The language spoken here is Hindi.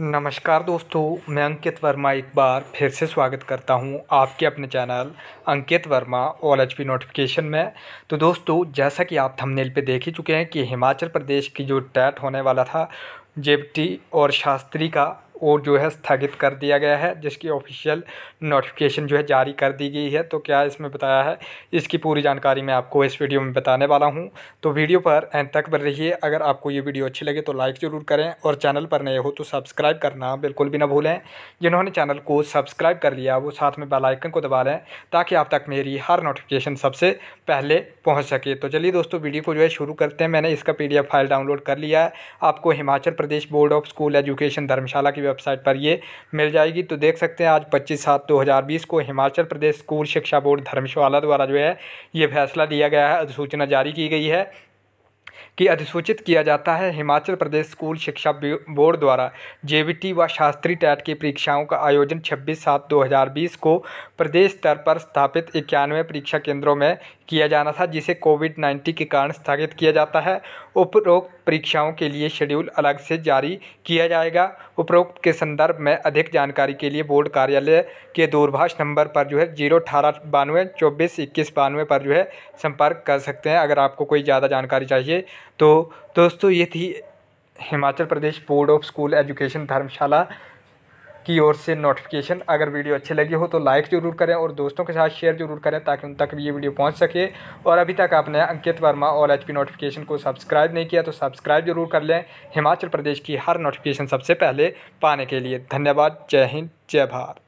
नमस्कार दोस्तों मैं अंकित वर्मा एक बार फिर से स्वागत करता हूं आपके अपने channel Ankit Verma all H P notification में तो दोस्तों जैसा कि आप थंबनेल पे देख ही चुके हैं कि हिमाचल प्रदेश की जो टैट होने वाला था जेपटी और शास्त्री का और जो है स्थगित कर दिया गया है जिसकी ऑफिशियल नोटिफिकेशन जो है जारी कर दी गई है तो क्या इसमें बताया है इसकी पूरी जानकारी मैं आपको इस वीडियो में बताने वाला हूँ तो वीडियो पर एंड तक बन है अगर आपको ये वीडियो अच्छी लगे तो लाइक ज़रूर करें और चैनल पर नए हो तो सब्सक्राइब करना बिल्कुल भी ना भूलें जिन्होंने चैनल को सब्सक्राइब कर लिया वो साथ में बेलाइकन को दबा लें ताकि आप तक मेरी हर नोटिफिकेशन सबसे पहले पहुँच सके तो चलिए दोस्तों वीडियो को जो है शुरू करते हैं मैंने इसका पी फाइल डाउनलोड कर लिया है आपको Himachal Pradesh board of school education Dharamshala की वेबसाइट पर ये मिल जाएगी तो देख सकते हैं आज पच्चीस सात दो हज़ार बीस को हिमाचल प्रदेश स्कूल शिक्षा बोर्ड धर्मशाला द्वारा जो है ये फैसला दिया गया है अधिसूचना जारी की गई है कि अधिसूचित किया जाता है हिमाचल प्रदेश स्कूल शिक्षा बोर्ड द्वारा जे व शास्त्री टैट की परीक्षाओं का आयोजन 26 सात 2020 को प्रदेश स्तर पर स्थापित इक्यानवे परीक्षा केंद्रों में किया जाना था जिसे कोविड नाइन्टीन के कारण स्थगित किया जाता है उपरोक्त परीक्षाओं के लिए शेड्यूल अलग से जारी किया जाएगा उपरोक्त के संदर्भ में अधिक जानकारी के लिए बोर्ड कार्यालय के दूरभाष नंबर पर जो है जीरो अठारह बानवे चौबीस इक्कीस बानवे पर जो है संपर्क कर सकते हैं अगर आपको कोई ज़्यादा जानकारी चाहिए तो दोस्तों ये थी Himachal Pradesh board of school education Dharamshala की ओर से नोटिफिकेशन अगर वीडियो अच्छी लगी हो तो लाइक ज़रूर करें और दोस्तों के साथ शेयर जरूर करें ताकि उन तक भी ये वीडियो पहुंच सके और अभी तक आपने Ankit Verma all H notification को सब्सक्राइब नहीं किया तो सब्सक्राइब जरूर कर लें हिमाचल प्रदेश की हर नोटिफिकेशन सबसे पहले पाने के लिए धन्यवाद जय हिंद जय भारत